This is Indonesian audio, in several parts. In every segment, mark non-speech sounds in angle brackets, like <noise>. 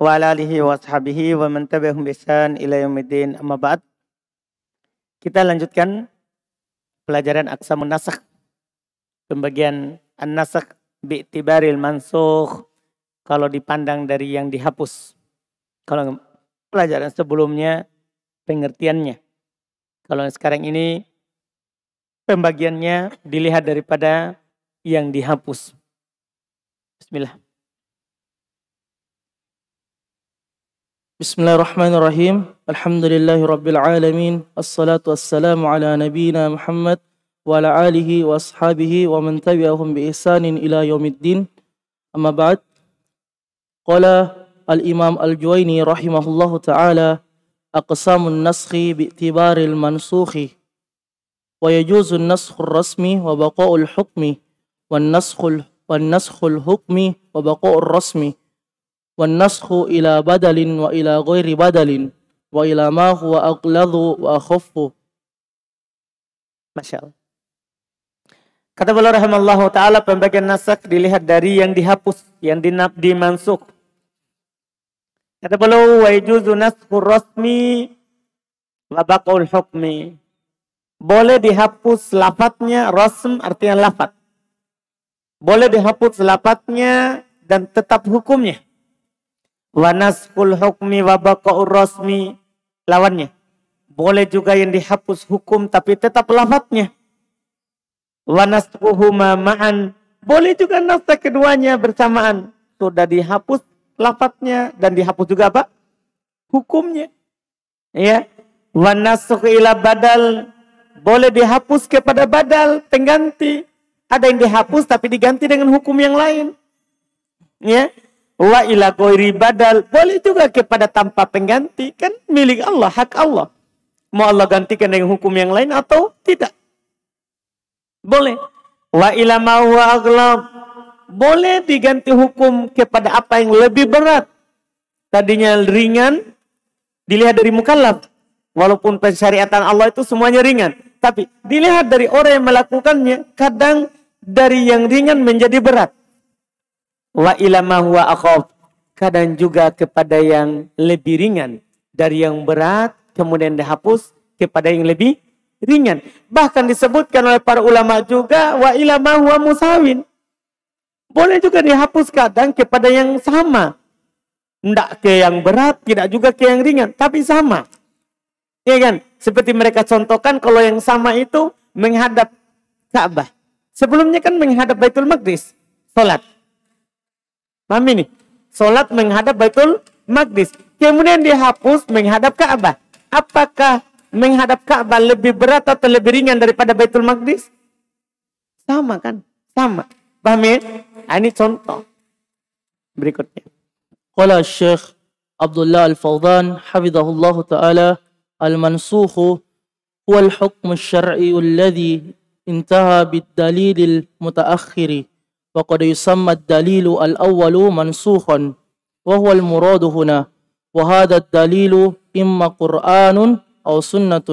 wa ala alihi wa sahbihi wa man tabi'ahum ihsan ila amma ba'd. Kita lanjutkan pelajaran aksa munasak Pembagian an-nasakh bi'tibaril mansukh kalau dipandang dari yang dihapus. Kalau pelajaran sebelumnya pengertiannya. Kalau sekarang ini pembagiannya dilihat daripada yang dihapus. Bismillah. بسم الله الرحمن الرحيم الحمد لله رب العالمين الصلاة والسلام على نبينا محمد وعلى آله وأصحابه ومن تبعهم بإحسان إلى يوم الدين أما بعد قال الإمام الجويني رحمه الله تعالى أقسام النسخ باعتبار المنسوخ ويجوز النسخ الرسمي وبقاء الحكم والنسخ والنسخ الحكم وبقاء الرسمي wan naskhu ila badalin wa ila ghairi badalin wa ila ma huwa aqladhu wa Masya Allah. Kata beliau rahimallahu taala pembagian nasak dilihat dari yang dihapus, yang dinap dimansuk. Kata beliau wa yujuzu nasxu rasmi wa baqul hukmi. Boleh dihapus lafadznya rasm artinya lafadz. Boleh dihapus lafadznya dan tetap hukumnya. Wanas nasful hukmi wabakau rosmi. lawannya boleh juga yang dihapus hukum tapi tetap lafadznya wanas ma'an boleh juga nafsa keduanya bersamaan sudah dihapus lafadznya dan dihapus juga apa hukumnya ya wa badal boleh dihapus kepada badal pengganti ada yang dihapus tapi diganti dengan hukum yang lain ya Wa ila ghairi badal. Boleh juga kepada tanpa pengganti. Kan milik Allah, hak Allah. Mau Allah gantikan dengan hukum yang lain atau tidak. Boleh. Wa ila wa aghlab. Boleh diganti hukum kepada apa yang lebih berat. Tadinya ringan, dilihat dari mukallaf. Walaupun pensyariatan Allah itu semuanya ringan. Tapi dilihat dari orang yang melakukannya, kadang dari yang ringan menjadi berat wa ilama huwa akhaf kadang juga kepada yang lebih ringan dari yang berat kemudian dihapus kepada yang lebih ringan bahkan disebutkan oleh para ulama juga wa ilama huwa musawin boleh juga dihapus kadang kepada yang sama tidak ke yang berat tidak juga ke yang ringan tapi sama ya kan seperti mereka contohkan kalau yang sama itu menghadap Ka'bah sebelumnya kan menghadap Baitul Maqdis salat Paham ini? Sholat menghadap Baitul Maqdis. Kemudian dihapus menghadap Ka'bah. Apakah menghadap Ka'bah lebih berat atau lebih ringan daripada Baitul Maqdis? Sama kan? Sama. Paham ya? Ah, ini contoh. Berikutnya. Qala Syekh Abdullah Al-Fawzan hafizahullah taala al Mansuhu huwa al-hukm asy-syar'i alladhi intaha bid-dalil al mutaakhiri فقد يسمى الدليل الأول منسوخا وهو المراد هنا وهذا الدليل إما قرآن أو سنة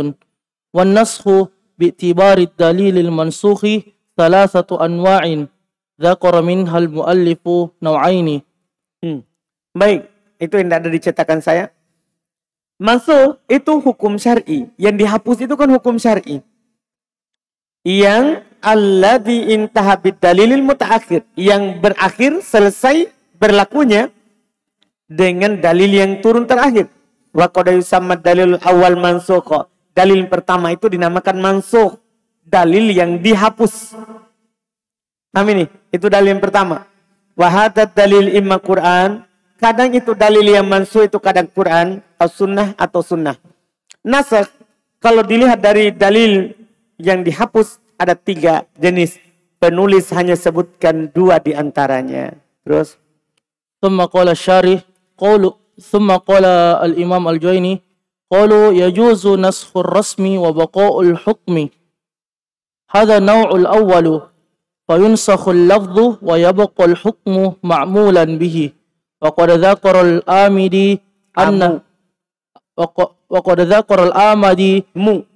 والنسخ باعتبار الدليل المنسوخ ثلاثة أنواع ذكر منها المؤلف نوعين hmm. Baik, itu yang ada di cetakan saya. Mansuh itu hukum syar'i. Yang dihapus itu kan hukum syar'i. Yang alladhi intaha bidalilil mutaakhir yang berakhir selesai berlakunya dengan dalil yang turun terakhir. Wa qad yusamma dalil awal mansukh. Dalil pertama itu dinamakan mansuk dalil yang dihapus. Amin nih. Itu dalil yang pertama. Wa dalil imma Quran, kadang itu dalil yang mansuh itu kadang Quran, atau sunnah atau sunnah. Nasakh kalau dilihat dari dalil yang dihapus ada tiga jenis. Penulis hanya sebutkan dua di antaranya. Terus. Thumma qala syarih qawlu. Thumma qala al-imam al jaini Qawlu yajuzu naskhur rasmi wa baqa'ul hukmi. Hada naw'ul awwalu. فينسخ اللفظ ويبقى الحكم معمولا amidi anna wa الآمدي أن وقد ذكر الآمدي مو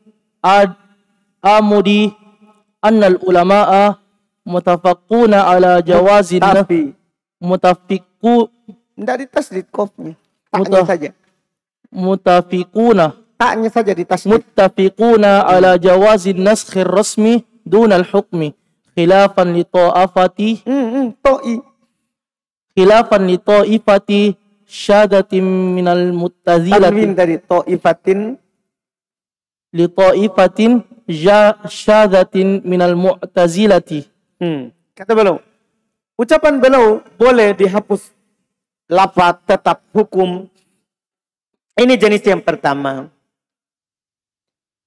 amudi annal ulama'a mutafakuna ala jawazin tapi mutafiku tidak ditasdid kofnya taknya Muta, saja mutafiquna taknya saja ditasdid mutafiquna ala jawazin naskhir rasmi dunal hukmi khilafan li ta'afati mm, to'i khilafan li ta'ifati syadatim minal muttazilati Arwin dari ta'ifatin li ta'ifatin syadatin minal mu'tazilati. Hmm. Kata beliau, ucapan beliau boleh dihapus lafaz tetap hukum. Ini jenis yang pertama.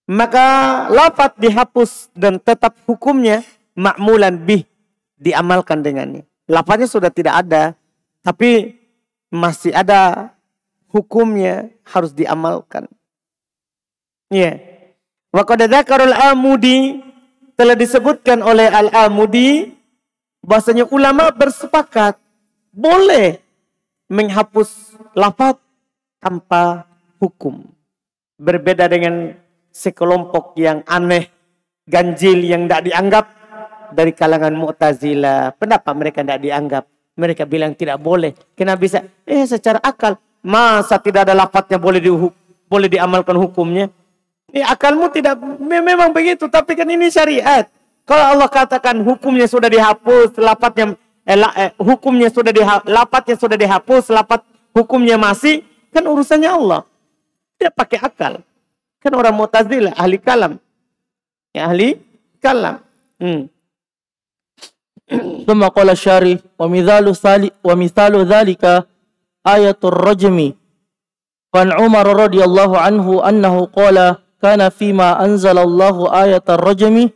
Maka lafaz dihapus dan tetap hukumnya makmulan bih diamalkan dengannya. Lafaznya sudah tidak ada, tapi masih ada hukumnya harus diamalkan. Iya. Yeah. Wa qadadakarul amudi telah disebutkan oleh Al-Amudi bahasanya ulama bersepakat boleh menghapus lafaz tanpa hukum. Berbeda dengan sekelompok yang aneh, ganjil yang tidak dianggap dari kalangan Mu'tazila. Pendapat mereka tidak dianggap. Mereka bilang tidak boleh. Kenapa bisa? Eh secara akal. Masa tidak ada lafadznya boleh di, boleh diamalkan hukumnya? Ini ya, akalmu tidak memang begitu, tapi kan ini syariat. Kalau Allah katakan hukumnya sudah dihapus, lapatnya eh, la, eh, hukumnya sudah dihapus, lapatnya sudah dihapus, lapat hukumnya masih, kan urusannya Allah. Tidak pakai akal. Kan orang Mu'tazilah ahli kalam. Ya, ahli kalam. Hmm. ثم قال الشاري ومثال ومثال ذلك آية الرجم فعن عمر رضي الله عنه أنه قال kana fima anzalallahu ar rajmi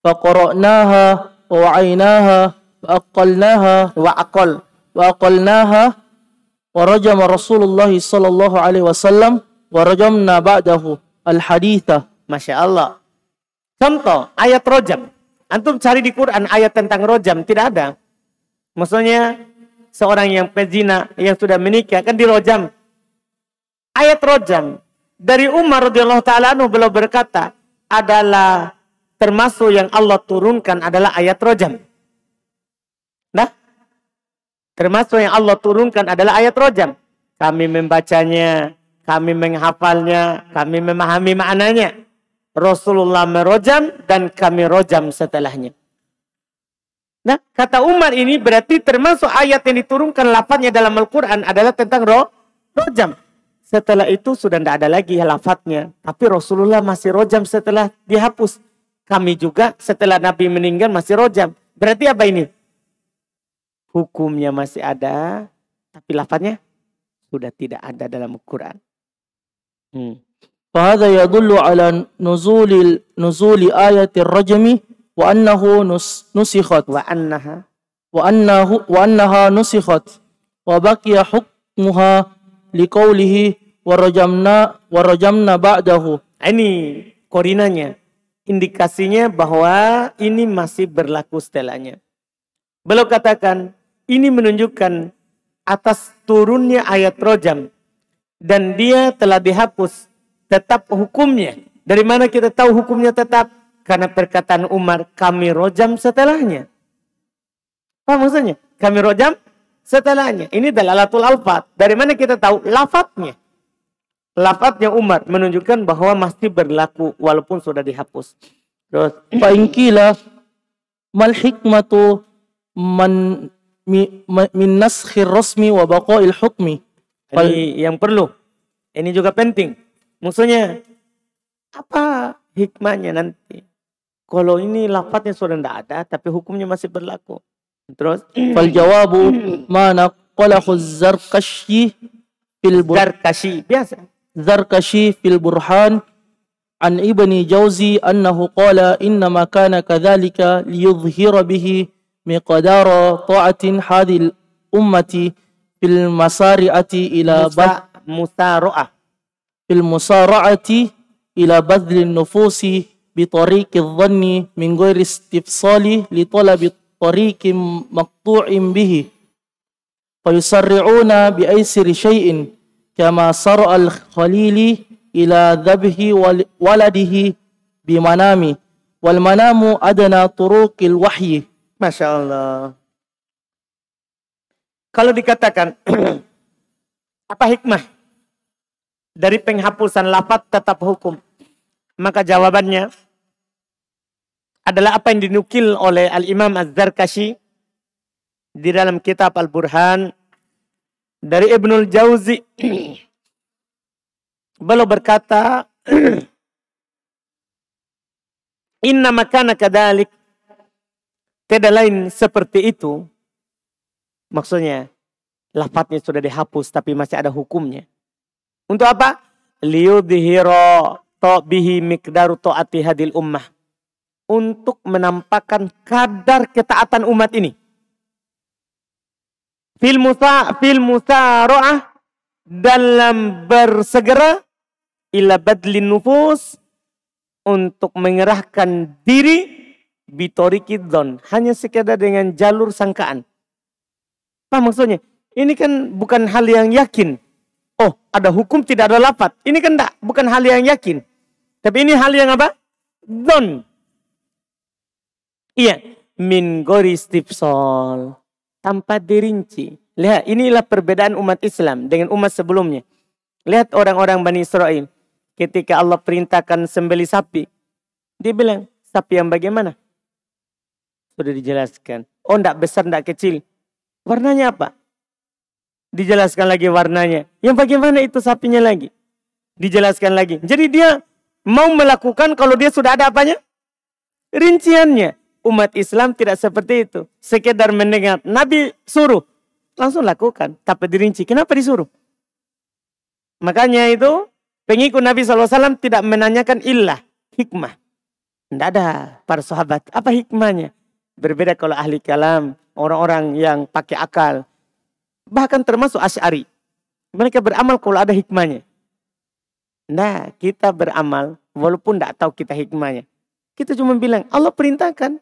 faqara'naha wa wa'aynaha wa aqalnaha wa aqal wa aqalnaha wa rajama Rasulullah sallallahu alaihi wasallam wa rajamna ba'dahu al haditha Masya Allah contoh ayat rojam antum cari di Quran ayat tentang rojam tidak ada maksudnya seorang yang pezina yang sudah menikah kan dirojam ayat rojam dari Umar radhiyallahu taala beliau berkata, adalah termasuk yang Allah turunkan adalah ayat rojam. Nah, termasuk yang Allah turunkan adalah ayat rojam. Kami membacanya, kami menghafalnya, kami memahami maknanya. Rasulullah merojam dan kami rojam setelahnya. Nah, kata Umar ini berarti termasuk ayat yang diturunkan lapannya dalam Al-Quran adalah tentang ro rojam. Setelah itu sudah tidak ada lagi lafadznya. Tapi Rasulullah masih rojam setelah dihapus. Kami juga setelah Nabi meninggal masih rojam. Berarti apa ini? Hukumnya masih ada, tapi lafadznya sudah tidak ada dalam Al-Quran. Hmm. فهذا يدل على نزول نزول آية الرجم وأنه نسخت وأنها وأنه وأنها نسخت وبقي حكمها liqaulihi warajamna warajamna ba'dahu. Ini korinanya. Indikasinya bahwa ini masih berlaku setelahnya. Beliau katakan, ini menunjukkan atas turunnya ayat rojam dan dia telah dihapus tetap hukumnya dari mana kita tahu hukumnya tetap karena perkataan Umar kami rojam setelahnya apa maksudnya kami rojam setelahnya. Ini dalalatul alfat. Dari mana kita tahu? Lafatnya. Lafatnya Umar menunjukkan bahwa masih berlaku walaupun sudah dihapus. Terus fa'inkilah mal hikmatu man min naskhir rasmi wa baqa'il hukmi. Ini yang perlu. Ini juga penting. Maksudnya apa hikmahnya nanti? Kalau ini lafadznya sudah tidak ada tapi hukumnya masih berlaku. Terus <clears throat> fal jawabu <clears throat> mana qala zarkashi fil zarkashi biasa. Zarkashi fil burhan an ibni Jauzi annahu qala inna ma kana kadzalika liyudhhira bihi miqdara ta'atin hadil ummati fil masari'ati ila Musa, musara'ah fil musara'ati ila nufusi bi tariqi dhanni min ghairi istifsali li talabi tariqim maqtu'im bihi fayusarri'una bi aysiri syai'in kama sara'al khalili ila dhabhi wal waladihi bimanami wal manamu adana turuqil wahyi Masya Allah kalau dikatakan <clears throat> apa hikmah dari penghapusan lafat tetap hukum maka jawabannya adalah apa yang dinukil oleh Al-Imam Az-Zarkashi di dalam kitab Al-Burhan dari Ibnul Jauzi. <clears throat> Beliau berkata, <clears throat> Inna makana kadalik. Tidak lain seperti itu. Maksudnya, lafadznya sudah dihapus tapi masih ada hukumnya. Untuk apa? Liudhiro to bihi mikdaru to'ati hadil ummah untuk menampakkan kadar ketaatan umat ini. Fil musa fil musaroah dalam bersegera ila badlin nufus untuk mengerahkan diri bitorikidon hanya sekedar dengan jalur sangkaan. Apa maksudnya? Ini kan bukan hal yang yakin. Oh, ada hukum tidak ada lapat. Ini kan enggak, bukan hal yang yakin. Tapi ini hal yang apa? Don. Iya, min gori tipsol. Tanpa dirinci. Lihat, inilah perbedaan umat Islam dengan umat sebelumnya. Lihat orang-orang Bani Israel. Ketika Allah perintahkan sembeli sapi. Dia bilang, sapi yang bagaimana? Sudah dijelaskan. Oh, tidak besar, tidak kecil. Warnanya apa? Dijelaskan lagi warnanya. Yang bagaimana itu sapinya lagi? Dijelaskan lagi. Jadi dia mau melakukan kalau dia sudah ada apanya? Rinciannya umat Islam tidak seperti itu. Sekedar mendengar Nabi suruh, langsung lakukan. Tapi dirinci, kenapa disuruh? Makanya itu pengikut Nabi SAW tidak menanyakan ilah hikmah. Tidak ada para sahabat. Apa hikmahnya? Berbeda kalau ahli kalam, orang-orang yang pakai akal. Bahkan termasuk asyari. Mereka beramal kalau ada hikmahnya. Nah, kita beramal walaupun tidak tahu kita hikmahnya. Kita cuma bilang, Allah perintahkan.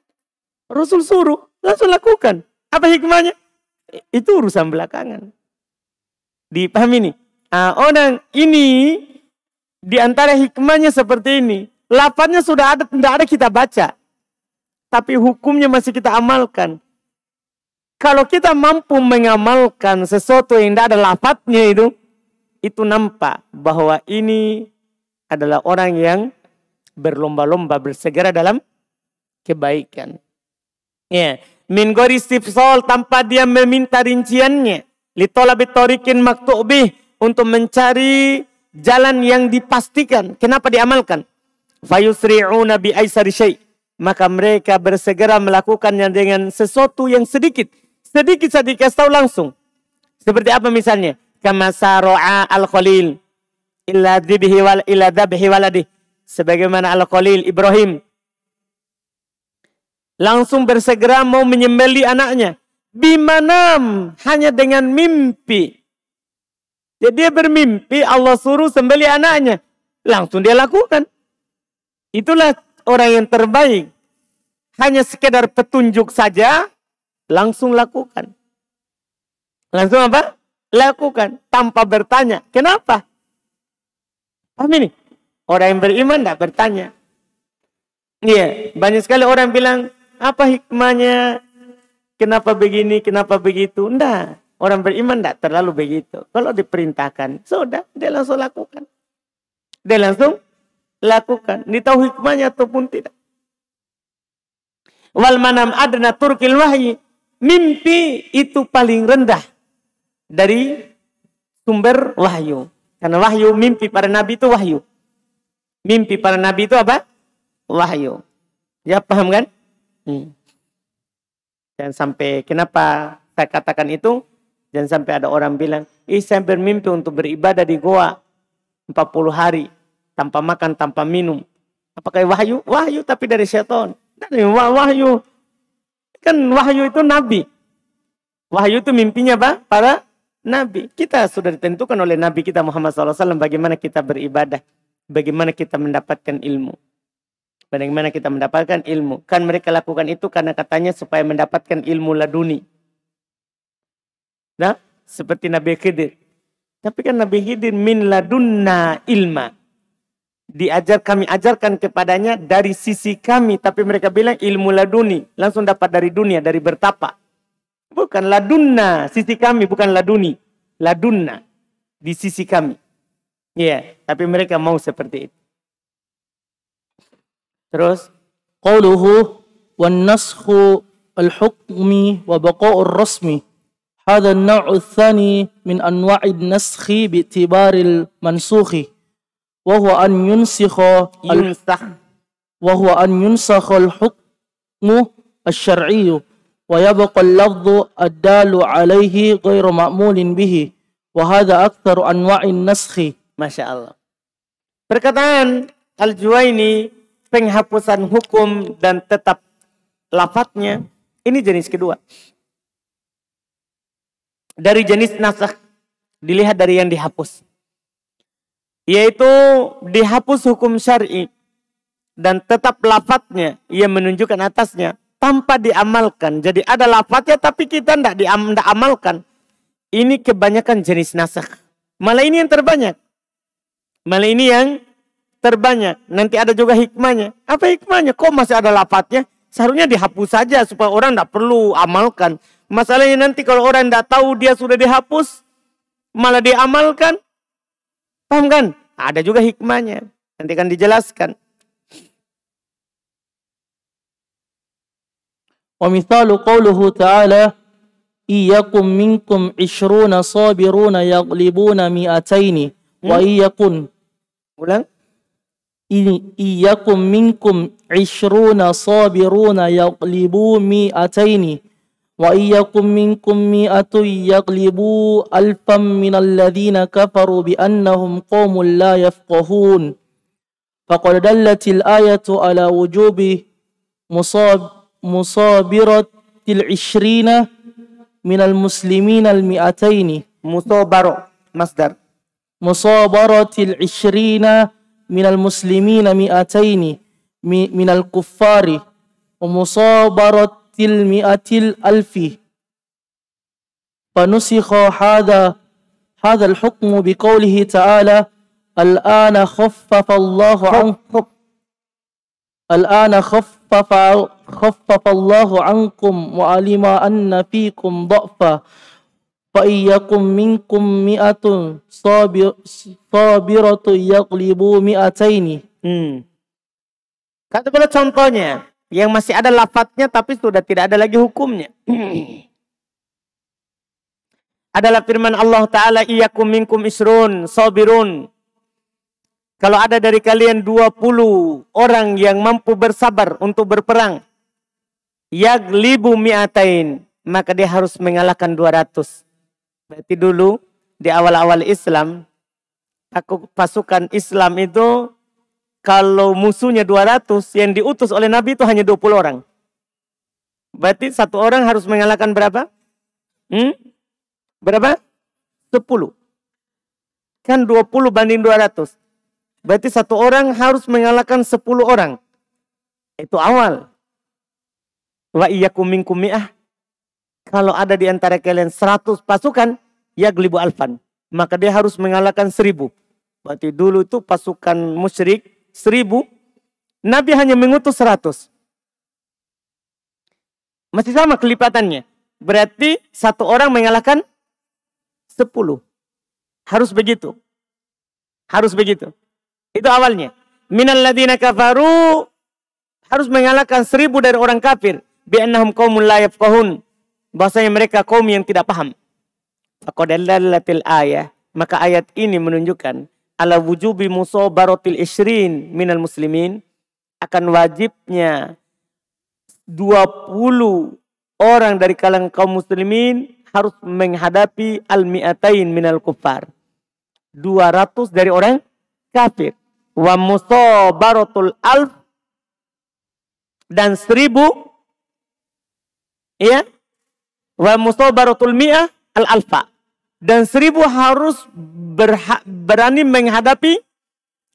Rasul suruh, langsung lakukan. Apa hikmahnya? Itu urusan belakangan. Dipahami nih. Nah, orang ini di antara hikmahnya seperti ini. Lapannya sudah ada, tidak ada kita baca. Tapi hukumnya masih kita amalkan. Kalau kita mampu mengamalkan sesuatu yang tidak ada lapatnya itu, itu nampak bahwa ini adalah orang yang berlomba-lomba bersegera dalam kebaikan. Ya, min gori istifsal tanpa dia meminta rinciannya. Litola bitorikin maktubi untuk mencari jalan yang dipastikan. Kenapa diamalkan? Fayusri'una bi aisari syai. Maka mereka bersegera melakukannya dengan sesuatu yang sedikit. Sedikit saja dikasih tahu langsung. Seperti apa misalnya? kamasaroa al-khalil. Illa dibihi wal ila waladi. Sebagaimana al-khalil Ibrahim Langsung bersegera mau menyembeli anaknya. Bimanam, hanya dengan mimpi. Jadi dia bermimpi Allah suruh sembeli anaknya. Langsung dia lakukan. Itulah orang yang terbaik. Hanya sekedar petunjuk saja, langsung lakukan. Langsung apa? Lakukan tanpa bertanya. Kenapa? Paham ini? Orang yang beriman tidak bertanya. Iya, banyak sekali orang bilang, apa hikmahnya? Kenapa begini? Kenapa begitu? Enggak. Orang beriman ndak terlalu begitu. Kalau diperintahkan, sudah, dia langsung lakukan. Dia langsung lakukan. tahu hikmahnya ataupun tidak. Wal manam adna turkil wahyi. Mimpi itu paling rendah dari sumber wahyu. Karena wahyu, mimpi para nabi itu wahyu. Mimpi para nabi itu apa? Wahyu. Ya paham kan? Hmm. Jangan sampai, kenapa saya katakan itu? Dan sampai ada orang bilang, ih saya bermimpi untuk beribadah di goa 40 hari, tanpa makan, tanpa minum. Apakah wahyu? Wahyu tapi dari setan. Dari wahyu. Kan wahyu itu nabi. Wahyu itu mimpinya apa? para nabi. Kita sudah ditentukan oleh nabi kita Muhammad SAW bagaimana kita beribadah. Bagaimana kita mendapatkan ilmu. Bagaimana kita mendapatkan ilmu? Kan mereka lakukan itu karena katanya supaya mendapatkan ilmu laduni. Nah, seperti Nabi Khidir. Tapi kan Nabi Khidir min ladunna ilma. Diajar kami ajarkan kepadanya dari sisi kami. Tapi mereka bilang ilmu laduni. Langsung dapat dari dunia, dari bertapa. Bukan ladunna, sisi kami bukan laduni. Ladunna, di sisi kami. Iya, yeah, tapi mereka mau seperti itu. terus qauluhu wan naskhu al hukmi wa baqa'ur rasmi هذا النوع الثاني من أنواع النسخ باعتبار المنسوخ وهو أن ينسخ ينسخ وهو أن ينسخ الحكم الشرعي ويبقى اللفظ الدال عليه غير مأمول به وهذا أكثر أنواع النسخ ما شاء الله Perkataan Al-Juwaini penghapusan hukum dan tetap lafadznya. Ini jenis kedua. Dari jenis nasakh dilihat dari yang dihapus. Yaitu dihapus hukum syar'i dan tetap lafadznya ia menunjukkan atasnya tanpa diamalkan. Jadi ada lafadznya tapi kita tidak diamalkan Ini kebanyakan jenis nasakh. Malah ini yang terbanyak. Malah ini yang terbanyak. Nanti ada juga hikmahnya. Apa hikmahnya? Kok masih ada lapatnya? Seharusnya dihapus saja supaya orang tidak perlu amalkan. Masalahnya nanti kalau orang tidak tahu dia sudah dihapus, malah diamalkan. Paham kan? Ada juga hikmahnya. Nanti akan dijelaskan. ومثال قوله تعالى إيكم منكم عشرون صابرون يغلبون مئتين وإيكم ulang إن يكن منكم عشرون صابرون يغلبوا مئتين وإن منكم مئة يغلبوا ألفا من الذين كفروا بأنهم قوم لا يفقهون فقد دلت الآية على وجوب مصاب مصابرة العشرين من المسلمين المئتين مصابرة مصدر مصابرة العشرين من المسلمين مئتين من الكفار ومصابرة المئة الألف فنسخ هذا هذا الحكم بقوله تعالى الآن خفف الله عنكم الآن خفف خفف الله عنكم وعلم أن فيكم ضعفا فإيكم مِنْكُمْ مِئَةٌ صَابِرَةٌ صابرة مِئَتَيْنِ hmm. Kata kalau contohnya yang masih ada lafadznya tapi sudah tidak ada lagi hukumnya. <clears throat> Adalah firman Allah Ta'ala Iyakum مِنْكُمْ isrun sabirun. Kalau ada dari kalian 20 orang yang mampu bersabar untuk berperang. Yaglibu mi'atain. Maka dia harus mengalahkan 200. Berarti dulu di awal-awal Islam, pasukan Islam itu kalau musuhnya 200, yang diutus oleh Nabi itu hanya 20 orang. Berarti satu orang harus mengalahkan berapa? Hmm? Berapa? 10. Kan 20 banding 200. Berarti satu orang harus mengalahkan 10 orang. Itu awal. Wa iyyakum minkum mi'ah kalau ada di antara kalian 100 pasukan, ya gelibu alfan. Maka dia harus mengalahkan seribu. Berarti dulu itu pasukan musyrik seribu. Nabi hanya mengutus seratus. Masih sama kelipatannya. Berarti satu orang mengalahkan sepuluh, Harus begitu. Harus begitu. Itu awalnya. Minal ladina kafaru harus mengalahkan seribu dari orang kafir. Bi'annahum qawmun la yafqahun. Bahasanya mereka kaum yang tidak paham. Faqadallatil ayah. Maka ayat ini menunjukkan ala wujubi barotil ishrin minal muslimin akan wajibnya 20 orang dari kalangan kaum muslimin harus menghadapi al-mi'atain minal kufar. 200 dari orang kafir. Wa barotul alf dan seribu ya Wa mustabaratul mi'ah al alfa. Dan seribu harus berha berani menghadapi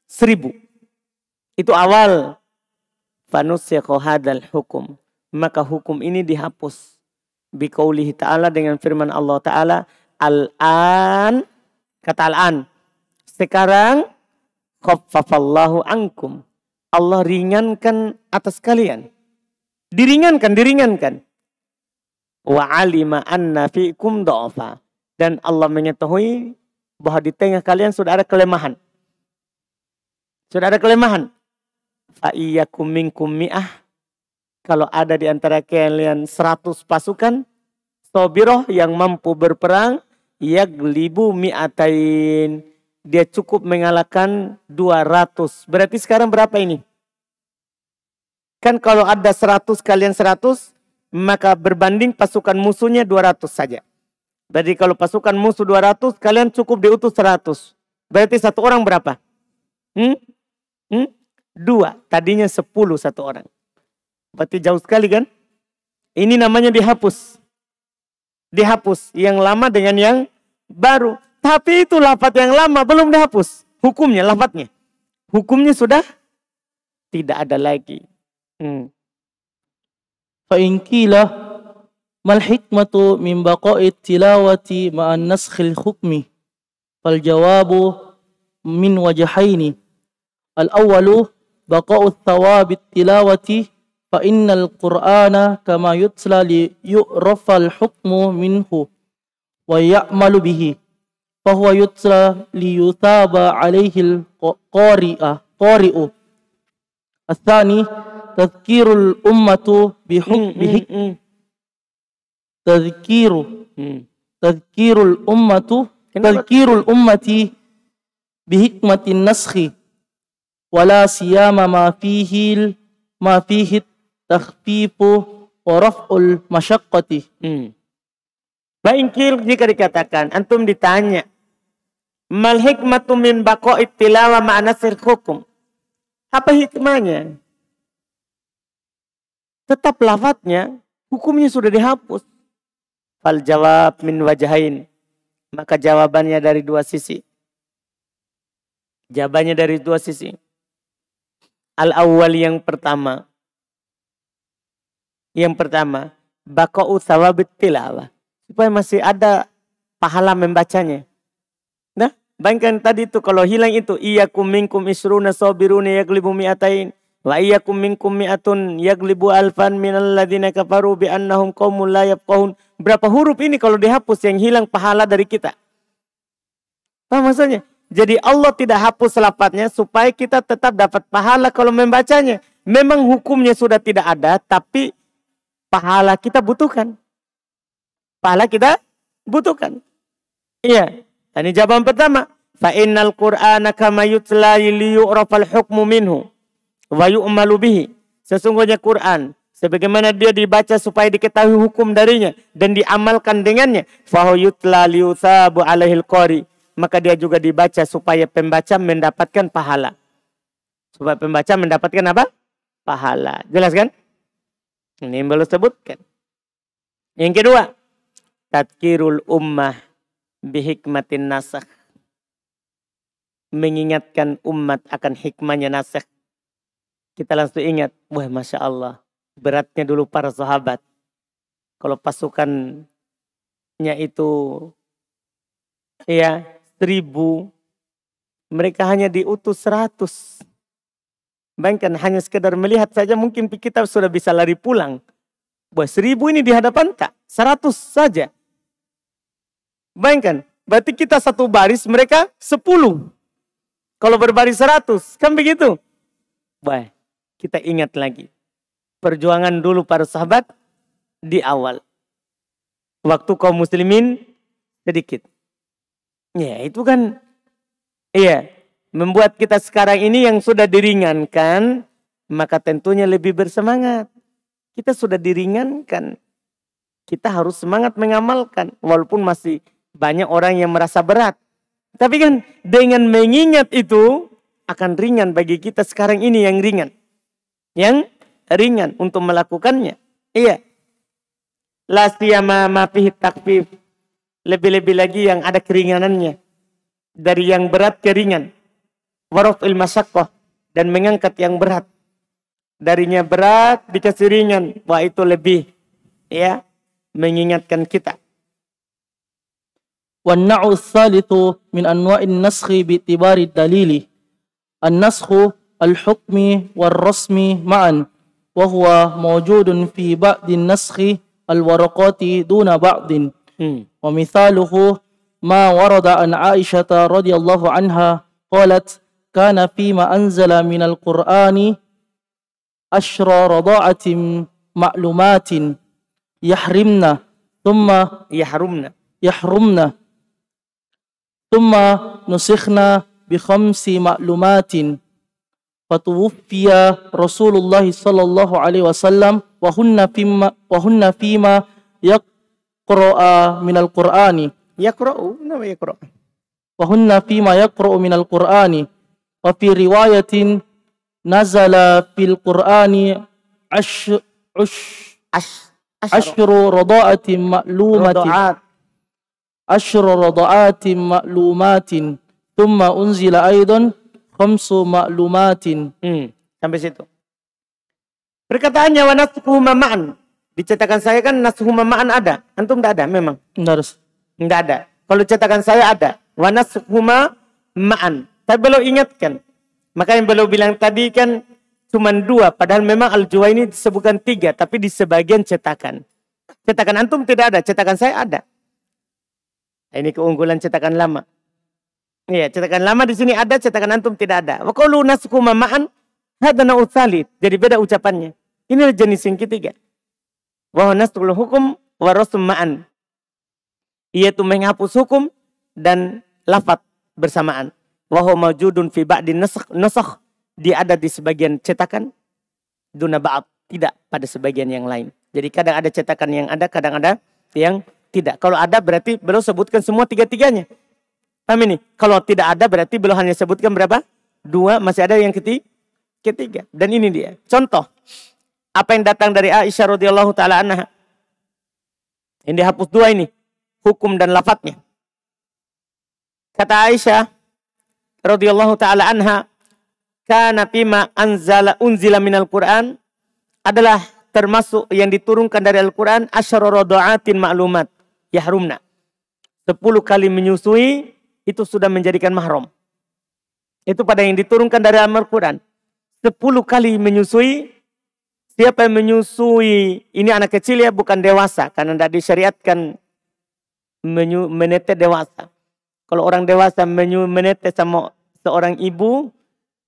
seribu. Itu awal. Fanusyaku hadal hukum. Maka hukum ini dihapus. Biqaulihi ta'ala dengan firman Allah ta'ala. Al-an. Kata al-an. Sekarang. Khaffafallahu ankum. Allah ringankan atas kalian. Diringankan, diringankan. Wa alima anna fiikum do'fa. Dan Allah mengetahui bahwa di tengah kalian sudah ada kelemahan. Sudah ada kelemahan. iyyakum minkum mi'ah. Kalau ada di antara kalian seratus pasukan, sabirah yang mampu berperang, yaglibu mi'atain. Dia cukup mengalahkan 200. Berarti sekarang berapa ini? Kan kalau ada 100 kalian 100, maka berbanding pasukan musuhnya 200 saja. Berarti kalau pasukan musuh 200, kalian cukup diutus 100. Berarti satu orang berapa? Hmm? Hmm? Dua. Tadinya 10 satu orang. Berarti jauh sekali kan? Ini namanya dihapus. Dihapus. Yang lama dengan yang baru. Tapi itu lapat yang lama belum dihapus. Hukumnya, lapatnya. Hukumnya sudah tidak ada lagi. Hmm. فإن قيل ما الحكمة من بقاء التلاوة مع النسخ الحكم فالجواب من وجهين الأول بقاء الثواب التلاوة فإن القرآن كما يتلى ليعرف الحكم منه ويعمل به فهو يتلى ليثاب عليه القارئ قارئ الثاني tadhkirul ummatu bihuk bihik tadhkiru tadhkirul ummatu tadhkirul ummati bihikmatin naskhi wala siyama ma fihi ma fihi takhfifu wa raf'ul masyaqqati hmm. Baikil jika dikatakan antum ditanya mal hikmatu min baqa'i tilawa ma'ana hukum apa hikmahnya tetap lafadznya hukumnya sudah dihapus. Fal jawab min wajahain. Maka jawabannya dari dua sisi. Jawabannya dari dua sisi. al awal yang pertama. Yang pertama. Bakau thawabit tilawah. Supaya masih ada pahala membacanya. Nah, bayangkan tadi itu kalau hilang itu. Iyakum minkum isruna sobiruni yaklibu atain La'iyakum minkum mi'atun yaglibu alfan minal ladina kafaru bi annahum qaumun la yafqahun. Berapa huruf ini kalau dihapus yang hilang pahala dari kita? Apa maksudnya? Jadi Allah tidak hapus lafadznya supaya kita tetap dapat pahala kalau membacanya. Memang hukumnya sudah tidak ada, tapi pahala kita butuhkan. Pahala kita butuhkan. Iya. Dan ini jawaban pertama. Fa innal qur'ana kama yutla liyu'rafal hukmu minhu wayu umalubihi. Sesungguhnya Quran sebagaimana dia dibaca supaya diketahui hukum darinya dan diamalkan dengannya fa yutla liyuthabu alaihil qari maka dia juga dibaca supaya pembaca mendapatkan pahala. Supaya pembaca mendapatkan apa? Pahala. Jelas kan? Ini yang belum sebutkan. Yang kedua, tatkirul ummah bihikmatin nasakh. Mengingatkan umat akan hikmahnya nasakh. Kita langsung ingat, wah Masya Allah, beratnya dulu para sahabat. Kalau pasukannya itu ya seribu, mereka hanya diutus seratus. Bayangkan hanya sekedar melihat saja mungkin kita sudah bisa lari pulang. Wah seribu ini di hadapan kak, seratus saja. Bayangkan, berarti kita satu baris, mereka sepuluh. Kalau berbaris seratus, kan begitu. Baik kita ingat lagi. Perjuangan dulu para sahabat di awal. Waktu kaum muslimin sedikit. Ya itu kan iya membuat kita sekarang ini yang sudah diringankan maka tentunya lebih bersemangat. Kita sudah diringankan. Kita harus semangat mengamalkan walaupun masih banyak orang yang merasa berat. Tapi kan dengan mengingat itu akan ringan bagi kita sekarang ini yang ringan yang ringan untuk melakukannya. Iya. La mafih ma takfif. Lebih-lebih lagi yang ada keringanannya. Dari yang berat ke ringan. Warafil masakoh Dan mengangkat yang berat. Darinya berat dikasih ringan. Wah itu lebih. Ya. Mengingatkan kita. والنوع الثالث من أنواع النسخ باعتبار الدليل النسخ الحكم والرسم معا وهو موجود في بعض النسخ الورقات دون بعض ومثاله ما ورد عن عائشة رضي الله عنها قالت كان فيما أنزل من القرآن أشرى رضاعة معلومات يحرمنا ثم يحرمنا يحرمنا ثم نسخنا بخمس معلومات فتوفي رسول الله صلى الله عليه وسلم وهن فيما وهن فيما يقرأ من القرآن يقرأ نعم يقرأ وهن فيما يقرأ من القرآن وفي رواية نزل في القرآن عش عش عش أشر رضاءة مألومة أشر رضاءات مألومات ثم أنزل أيضا khamsu ma'lumatin. Hmm, sampai situ. Perkataannya wa nashu mama'an. Di cetakan saya kan nashu Maan ada. Antum tidak ada memang. Tidak harus. Tidak ada. Kalau cetakan saya ada. Wa nashu ma'an. Tapi belum ingatkan. Maka yang belum bilang tadi kan cuma dua. Padahal memang al-juwa ini disebutkan tiga. Tapi di sebagian cetakan. Cetakan antum tidak ada. Cetakan saya ada. Ini keunggulan cetakan lama. Iya, cetakan lama di sini ada, cetakan antum tidak ada. Wa qalu nasku mamaan hadana utsalit. Jadi beda ucapannya. Ini adalah jenis yang ketiga. Wa nastul hukum wa ma'an. Yaitu menghapus hukum dan lafat bersamaan. mau majudun fi ba'di nasakh. Dia ada di sebagian cetakan duna ba'd, tidak pada sebagian yang lain. Jadi kadang ada cetakan yang ada, kadang ada yang tidak. Kalau ada berarti beliau sebutkan semua tiga-tiganya. Paham ini? Kalau tidak ada berarti beliau hanya sebutkan berapa? Dua, masih ada yang ketiga. ketiga. Dan ini dia. Contoh. Apa yang datang dari Aisyah radhiyallahu taala anha. Ini dihapus dua ini. Hukum dan lafadnya. Kata Aisyah radhiyallahu taala anha, "Kana pima anzala unzila minal Qur'an" adalah termasuk yang diturunkan dari Al-Quran asyara rodoatin maklumat yahrumna. Sepuluh kali menyusui itu sudah menjadikan mahram. Itu pada yang diturunkan dari Al-Quran. Sepuluh kali menyusui, siapa yang menyusui, ini anak kecil ya bukan dewasa, karena tidak disyariatkan menete dewasa. Kalau orang dewasa menete sama seorang ibu,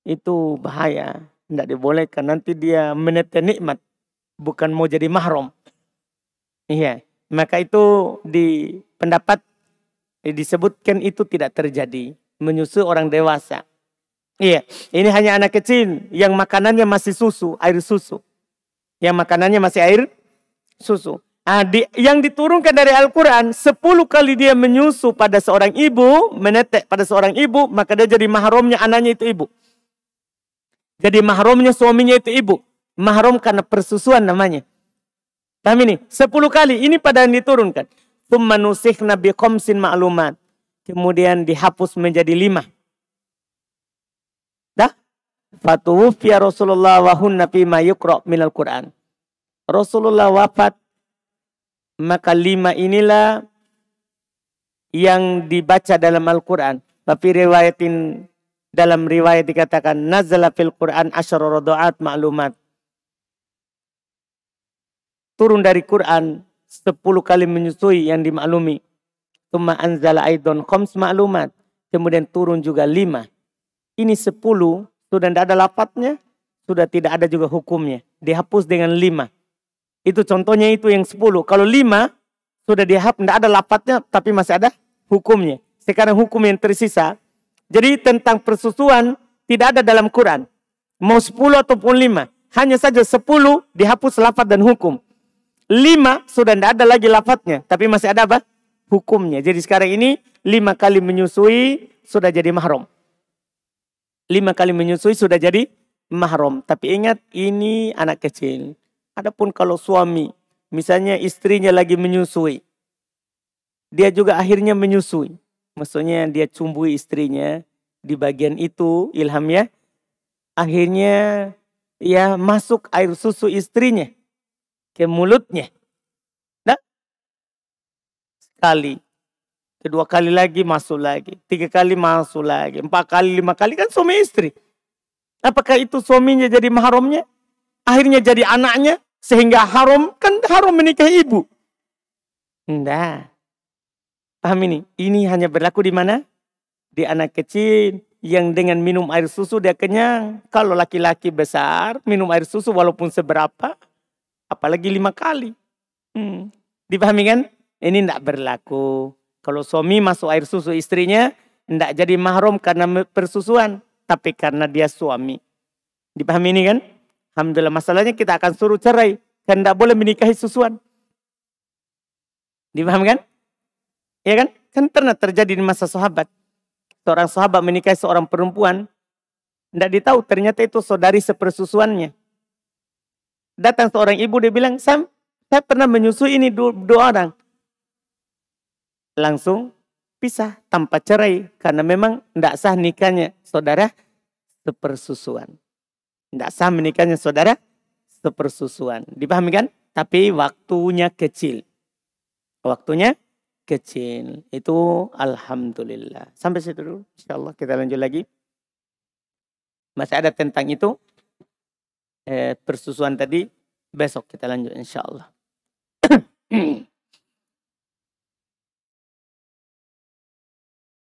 itu bahaya. Tidak dibolehkan, nanti dia menete nikmat, bukan mau jadi mahram. Iya, maka itu di pendapat Eh, disebutkan itu tidak terjadi menyusu orang dewasa. Iya, ini hanya anak kecil yang makanannya masih susu, air susu. Yang makanannya masih air susu. Nah, di, yang diturunkan dari Al-Quran, 10 kali dia menyusu pada seorang ibu, menetek pada seorang ibu, maka dia jadi mahramnya anaknya itu ibu. Jadi mahramnya suaminya itu ibu. Mahram karena persusuan namanya. Paham ini? sepuluh kali, ini pada yang diturunkan. Tummanusih Nabi Komsin khamsin ma'lumat. Kemudian dihapus menjadi lima. Dah? Fatuhufya Rasulullah wa hunna fima yukra' minal Qur'an. Rasulullah wafat maka lima inilah yang dibaca dalam Al-Quran. Tapi riwayatin dalam riwayat dikatakan nazala fil Quran asyara maklumat. Turun dari Quran sepuluh kali menyusui yang dimaklumi. Tuma anzala aidon khoms maklumat. Kemudian turun juga lima. Ini sepuluh sudah tidak ada lapatnya, sudah tidak ada juga hukumnya. Dihapus dengan lima. Itu contohnya itu yang sepuluh. Kalau lima sudah dihapus, tidak ada lapatnya tapi masih ada hukumnya. Sekarang hukum yang tersisa. Jadi tentang persusuan tidak ada dalam Quran. Mau sepuluh ataupun lima. Hanya saja sepuluh dihapus lapat dan hukum lima sudah tidak ada lagi lafadznya, tapi masih ada apa? Hukumnya. Jadi sekarang ini lima kali menyusui sudah jadi mahrom. Lima kali menyusui sudah jadi mahrom. Tapi ingat ini anak kecil. Adapun kalau suami, misalnya istrinya lagi menyusui, dia juga akhirnya menyusui. Maksudnya dia cumbui istrinya di bagian itu ilham ya Akhirnya ya masuk air susu istrinya ke mulutnya. Nah, sekali, kedua kali lagi masuk lagi, tiga kali masuk lagi, empat kali, lima kali kan suami istri. Apakah itu suaminya jadi mahramnya? Akhirnya jadi anaknya sehingga haram kan haram menikah ibu. Nah, paham ini? Ini hanya berlaku di mana? Di anak kecil yang dengan minum air susu dia kenyang. Kalau laki-laki besar minum air susu walaupun seberapa Apalagi lima kali. Hmm. Dipahami kan? Ini tidak berlaku. Kalau suami masuk air susu istrinya, tidak jadi mahrum karena persusuan. Tapi karena dia suami. Dipahami ini kan? Alhamdulillah masalahnya kita akan suruh cerai. Kan tidak boleh menikahi susuan. Dipahami kan? Ya kan? Kan pernah terjadi di masa sahabat. Seorang sahabat menikahi seorang perempuan. Tidak ditahu ternyata itu saudari sepersusuannya. Datang seorang ibu dia bilang, Sam, saya pernah menyusui ini dua, dua orang. Langsung pisah tanpa cerai karena memang tidak sah nikahnya saudara sepersusuan. Tidak sah menikahnya saudara sepersusuan. Dipahami kan? Tapi waktunya kecil. Waktunya kecil. Itu alhamdulillah. Sampai situ dulu. insyaallah kita lanjut lagi. Masih ada tentang itu. Eh, persusuan tadi besok kita lanjut insya Allah. <clears throat>